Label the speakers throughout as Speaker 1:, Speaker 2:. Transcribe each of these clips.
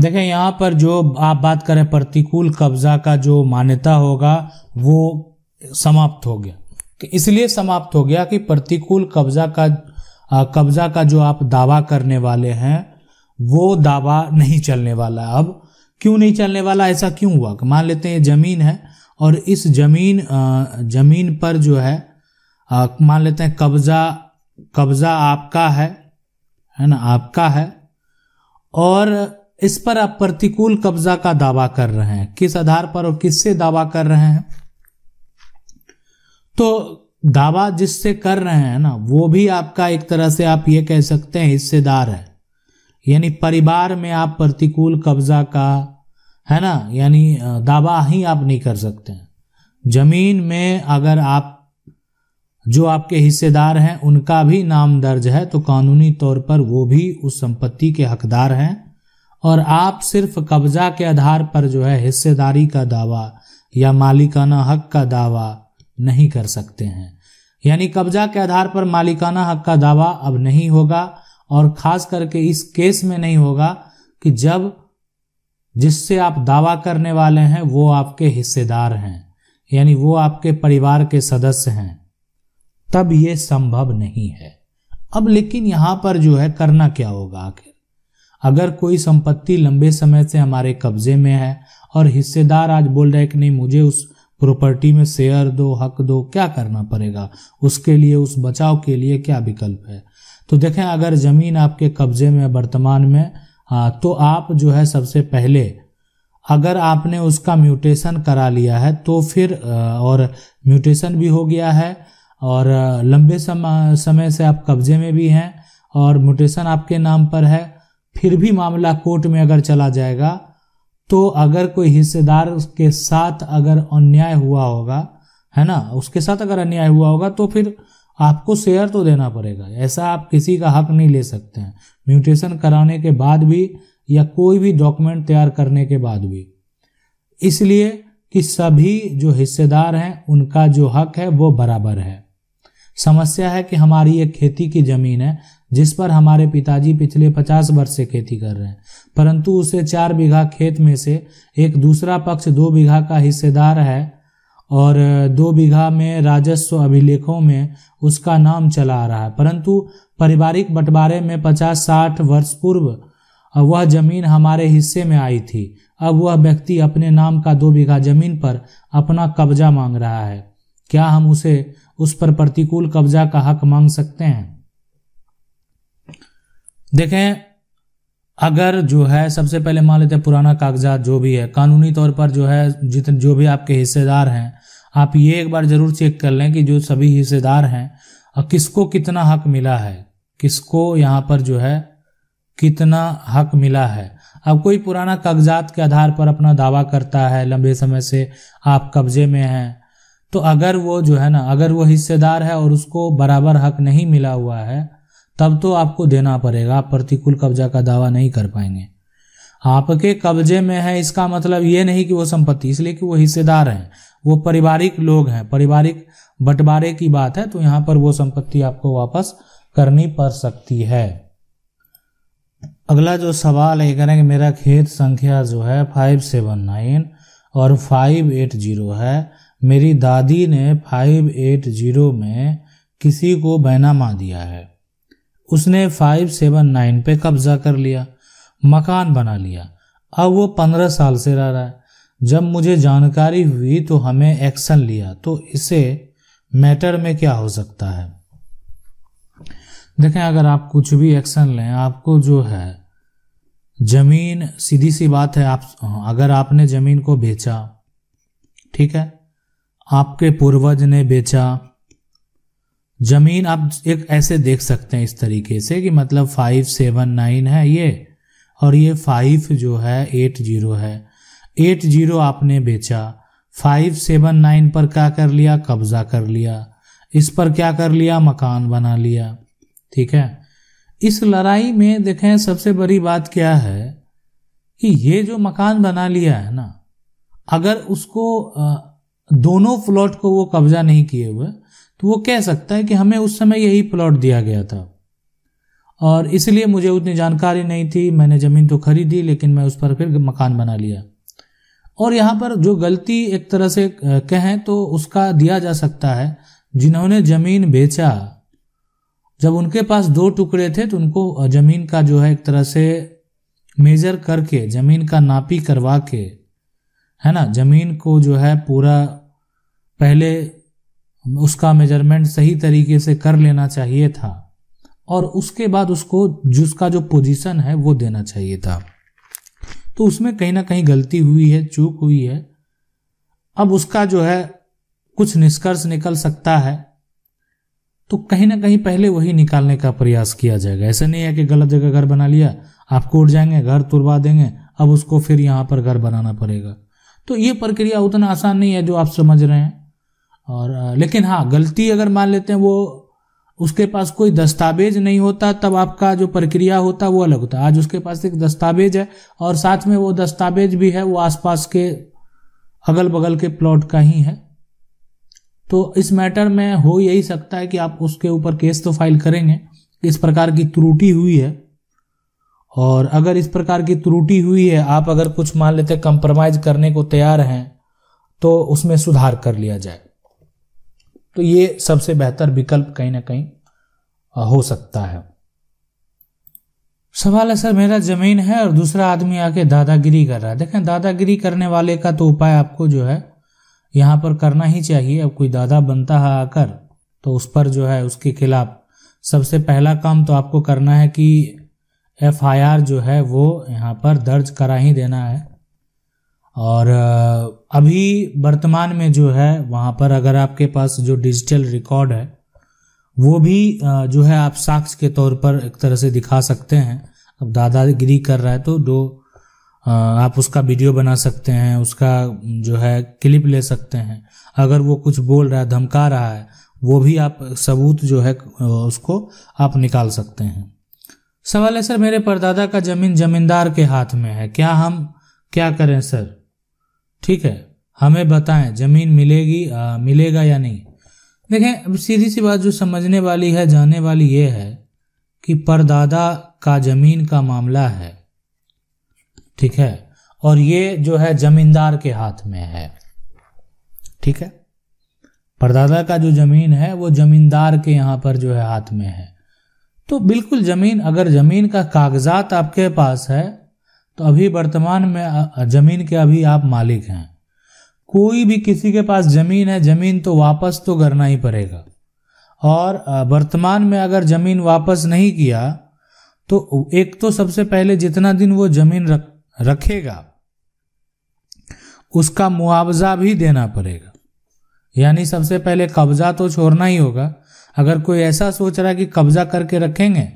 Speaker 1: देखें यहाँ पर जो आप बात करें प्रतिकूल कब्जा का जो मान्यता होगा वो समाप्त हो गया तो इसलिए समाप्त हो गया कि प्रतिकूल कब्जा का कब्जा का जो आप दावा करने वाले हैं वो दावा नहीं चलने वाला अब क्यों नहीं चलने वाला ऐसा क्यों हुआ मान लेते हैं ज़मीन है और इस ज़मीन ज़मीन पर जो है मान लेते हैं कब्ज़ा कब्ज़ा आपका है है ना आपका है और इस पर आप प्रतिकूल कब्जा का दावा कर रहे हैं किस आधार पर और किससे दावा कर रहे हैं तो दावा जिससे कर रहे हैं ना वो भी आपका एक तरह से आप ये कह सकते हैं हिस्सेदार है यानी परिवार में आप प्रतिकूल कब्जा का है ना यानी दावा ही आप नहीं कर सकते हैं जमीन में अगर आप जो आपके हिस्सेदार हैं उनका भी नाम दर्ज है तो कानूनी तौर पर वो भी उस संपत्ति के हकदार हैं और आप सिर्फ कब्जा के आधार पर जो है हिस्सेदारी का दावा या मालिकाना हक का दावा नहीं कर सकते हैं यानी कब्जा के आधार पर मालिकाना हक का दावा अब नहीं होगा और खास करके इस केस में नहीं होगा कि जब जिससे आप दावा करने वाले हैं वो आपके हिस्सेदार हैं यानी वो आपके परिवार के सदस्य हैं तब ये संभव नहीं है अब लेकिन यहां पर जो है करना क्या होगा आखिर अगर कोई संपत्ति लंबे समय से हमारे कब्जे में है और हिस्सेदार आज बोल रहे कि नहीं मुझे उस प्रॉपर्टी में शेयर दो हक दो क्या करना पड़ेगा उसके लिए उस बचाव के लिए क्या विकल्प है तो देखें अगर ज़मीन आपके कब्जे में वर्तमान में आ, तो आप जो है सबसे पहले अगर आपने उसका म्यूटेशन करा लिया है तो फिर और म्यूटेशन भी हो गया है और लंबे समय समय से आप कब्जे में भी हैं और म्यूटेशन आपके नाम पर है फिर भी मामला कोर्ट में अगर चला जाएगा तो अगर कोई हिस्सेदार उसके साथ अगर अन्याय हुआ होगा है ना उसके साथ अगर अन्याय हुआ होगा तो फिर आपको शेयर तो देना पड़ेगा ऐसा आप किसी का हक नहीं ले सकते हैं म्यूटेशन कराने के बाद भी या कोई भी डॉक्यूमेंट तैयार करने के बाद भी इसलिए कि सभी जो हिस्सेदार हैं उनका जो हक है वो बराबर है समस्या है कि हमारी एक खेती की जमीन है जिस पर हमारे पिताजी पिछले पचास वर्ष से खेती कर रहे हैं परंतु उसे चार बीघा खेत में से एक दूसरा पक्ष दो बीघा का हिस्सेदार है और दो बीघा में राजस्व अभिलेखों में उसका नाम चला आ रहा है परंतु पारिवारिक बंटवारे में पचास साठ वर्ष पूर्व वह जमीन हमारे हिस्से में आई थी अब वह व्यक्ति अपने नाम का दो बीघा जमीन पर अपना कब्जा मांग रहा है क्या हम उसे उस पर प्रतिकूल कब्जा का हक मांग सकते हैं देखें अगर जो है सबसे पहले मान लेते हैं पुराना कागजात जो भी है कानूनी तौर पर जो है जितने जो भी आपके हिस्सेदार हैं आप ये एक बार जरूर चेक कर लें कि जो सभी हिस्सेदार हैं किसको कितना हक मिला है किसको यहाँ पर जो है कितना हक मिला है अब कोई पुराना कागजात के आधार पर अपना दावा करता है लंबे समय से आप कब्जे में हैं तो अगर वो जो है ना अगर वो हिस्सेदार है और उसको बराबर हक नहीं मिला हुआ है तब तो आपको देना पड़ेगा आप प्रतिकूल कब्जा का दावा नहीं कर पाएंगे आपके कब्जे में है इसका मतलब ये नहीं कि वो संपत्ति इसलिए कि वो हिस्सेदार हैं वो पारिवारिक लोग हैं पारिवारिक बंटवारे की बात है तो यहां पर वो संपत्ति आपको वापस करनी पड़ सकती है अगला जो सवाल है कि मेरा खेत संख्या जो है फाइव सेवन नाइन और फाइव एट जीरो है मेरी दादी ने फाइव एट जीरो में किसी को बैनामा दिया है उसने फाइव सेवन नाइन पे कब्जा कर लिया मकान बना लिया अब वो पंद्रह साल से रह रहा है जब मुझे जानकारी हुई तो हमें एक्शन लिया तो इसे मैटर में क्या हो सकता है देखें अगर आप कुछ भी एक्शन लें आपको जो है ज़मीन सीधी सी बात है आप अगर आपने ज़मीन को बेचा ठीक है आपके पूर्वज ने बेचा जमीन आप एक ऐसे देख सकते हैं इस तरीके से कि मतलब फाइव सेवन नाइन है ये और ये फाइव जो है एट जीरो है एट जीरो आपने बेचा फाइव सेवन नाइन पर क्या कर लिया कब्जा कर लिया इस पर क्या कर लिया मकान बना लिया ठीक है इस लड़ाई में देखें सबसे बड़ी बात क्या है कि ये जो मकान बना लिया है ना अगर उसको दोनों प्लॉट को वो कब्जा नहीं किए हुए तो वो कह सकता है कि हमें उस समय यही प्लॉट दिया गया था और इसलिए मुझे उतनी जानकारी नहीं थी मैंने ज़मीन तो खरीदी लेकिन मैं उस पर फिर मकान बना लिया और यहाँ पर जो गलती एक तरह से कहें तो उसका दिया जा सकता है जिन्होंने ज़मीन बेचा जब उनके पास दो टुकड़े थे तो उनको ज़मीन का जो है एक तरह से मेजर करके ज़मीन का नापी करवा के है ना ज़मीन को जो है पूरा पहले उसका मेजरमेंट सही तरीके से कर लेना चाहिए था और उसके बाद उसको जिसका जो पोजीशन है वो देना चाहिए था तो उसमें कहीं ना कहीं गलती हुई है चूक हुई है अब उसका जो है कुछ निष्कर्ष निकल सकता है तो कहीं ना कहीं पहले वही निकालने का प्रयास किया जाएगा ऐसा नहीं है कि गलत जगह घर बना लिया आपको उठ जाएंगे घर तुरवा देंगे अब उसको फिर यहां पर घर बनाना पड़ेगा तो ये प्रक्रिया उतना आसान नहीं है जो आप समझ रहे हैं और लेकिन हाँ गलती अगर मान लेते हैं वो उसके पास कोई दस्तावेज नहीं होता तब आपका जो प्रक्रिया होता वो अलग होता आज उसके पास एक दस्तावेज है और साथ में वो दस्तावेज भी है वो आसपास के अगल बगल के प्लॉट का ही है तो इस मैटर में हो यही सकता है कि आप उसके ऊपर केस तो फाइल करेंगे इस प्रकार की त्रुटि हुई है और अगर इस प्रकार की त्रुटि हुई है आप अगर कुछ मान लेते कंप्रोमाइज करने को तैयार हैं तो उसमें सुधार कर लिया जाए तो ये सबसे बेहतर विकल्प कहीं ना कहीं हो सकता है सवाल है सर मेरा जमीन है और दूसरा आदमी आके दादागिरी कर रहा है देखें दादागिरी करने वाले का तो उपाय आपको जो है यहाँ पर करना ही चाहिए अब कोई दादा बनता है आकर तो उस पर जो है उसके खिलाफ सबसे पहला काम तो आपको करना है कि एफआईआर जो है वो यहाँ पर दर्ज करा ही देना है और अभी वर्तमान में जो है वहाँ पर अगर आपके पास जो डिजिटल रिकॉर्ड है वो भी जो है आप साक्ष के तौर पर एक तरह से दिखा सकते हैं अब दादागिरी कर रहा है तो दो आप उसका वीडियो बना सकते हैं उसका जो है क्लिप ले सकते हैं अगर वो कुछ बोल रहा है धमका रहा है वो भी आप सबूत जो है उसको आप निकाल सकते हैं सवाल है सर मेरे परदादा का जमीन जमींदार के हाथ में है क्या हम क्या करें सर ठीक है हमें बताएं जमीन मिलेगी आ, मिलेगा या नहीं देखें अब सीधी सी बात जो समझने वाली है जानने वाली ये है कि परदादा का जमीन का मामला है ठीक है और ये जो है जमींदार के हाथ में है ठीक है परदादा का जो जमीन है वो जमींदार के यहां पर जो है हाथ में है तो बिल्कुल जमीन अगर जमीन का कागजात आपके पास है तो अभी वर्तमान में ज़मीन के अभी आप मालिक हैं कोई भी किसी के पास ज़मीन है ज़मीन तो वापस तो करना ही पड़ेगा और वर्तमान में अगर ज़मीन वापस नहीं किया तो एक तो सबसे पहले जितना दिन वो ज़मीन रख रखेगा उसका मुआवजा भी देना पड़ेगा यानी सबसे पहले कब्जा तो छोड़ना ही होगा अगर कोई ऐसा सोच रहा है कि कब्जा करके रखेंगे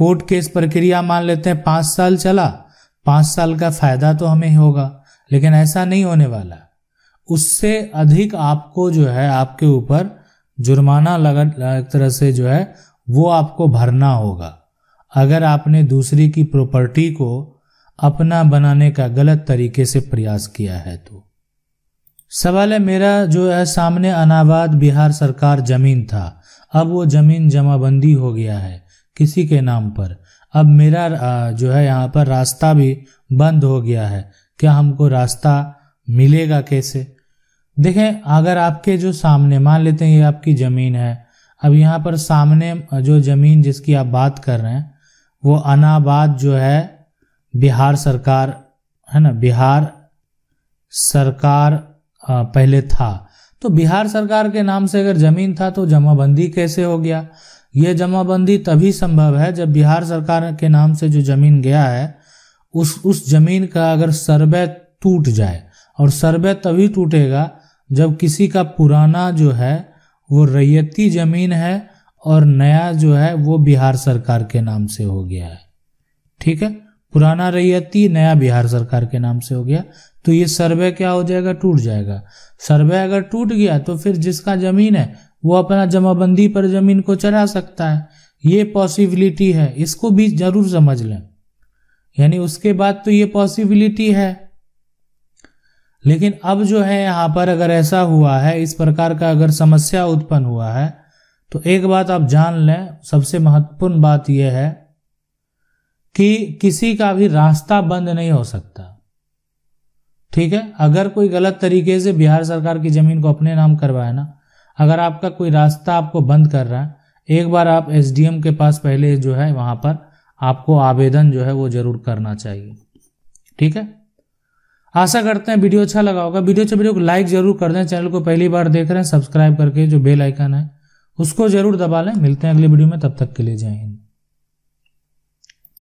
Speaker 1: कोर्ट केस प्रक्रिया मान लेते हैं पांच साल चला पांच साल का फायदा तो हमें होगा लेकिन ऐसा नहीं होने वाला उससे अधिक आपको जो है आपके ऊपर जुर्माना लगा एक तरह से जो है वो आपको भरना होगा अगर आपने दूसरी की प्रॉपर्टी को अपना बनाने का गलत तरीके से प्रयास किया है तो सवाल है मेरा जो है सामने अनाबाद बिहार सरकार जमीन था अब वो जमीन जमाबंदी हो गया है किसी के नाम पर अब मेरा जो है यहाँ पर रास्ता भी बंद हो गया है क्या हमको रास्ता मिलेगा कैसे देखें अगर आपके जो सामने मान लेते हैं ये आपकी ज़मीन है अब यहाँ पर सामने जो ज़मीन जिसकी आप बात कर रहे हैं वो अनाबाद जो है बिहार सरकार है ना बिहार सरकार पहले था तो बिहार सरकार के नाम से अगर ज़मीन था तो जमाबंदी कैसे हो गया ये जमाबंदी तभी संभव है जब बिहार सरकार के नाम से जो जमीन गया है उस उस जमीन का अगर सर्वे टूट जाए और सर्वे तभी टूटेगा जब किसी का पुराना जो है वो रैयती जमीन है और नया जो है वो बिहार सरकार के नाम से हो गया है ठीक है पुराना रैयती नया बिहार सरकार के नाम से हो गया तो ये सर्वे क्या हो जाएगा टूट जाएगा सर्वे अगर टूट गया तो फिर जिसका जमीन है वो अपना जमाबंदी पर जमीन को चला सकता है ये पॉसिबिलिटी है इसको भी जरूर समझ लें यानी उसके बाद तो ये पॉसिबिलिटी है लेकिन अब जो है यहां पर अगर ऐसा हुआ है इस प्रकार का अगर समस्या उत्पन्न हुआ है तो एक बात आप जान लें सबसे महत्वपूर्ण बात यह है कि किसी का भी रास्ता बंद नहीं हो सकता ठीक है अगर कोई गलत तरीके से बिहार सरकार की जमीन को अपने नाम करवाए ना अगर आपका कोई रास्ता आपको बंद कर रहा है एक बार आप एस के पास पहले जो है वहां पर आपको आवेदन जो है वो जरूर करना चाहिए ठीक है आशा करते हैं वीडियो अच्छा लगा होगा वीडियो अच्छा वीडियो तो को लाइक जरूर कर दें चैनल को पहली बार देख रहे हैं सब्सक्राइब करके जो बेल आइकन है उसको जरूर दबा लें मिलते हैं अगले वीडियो में तब तक के लिए जय हिंद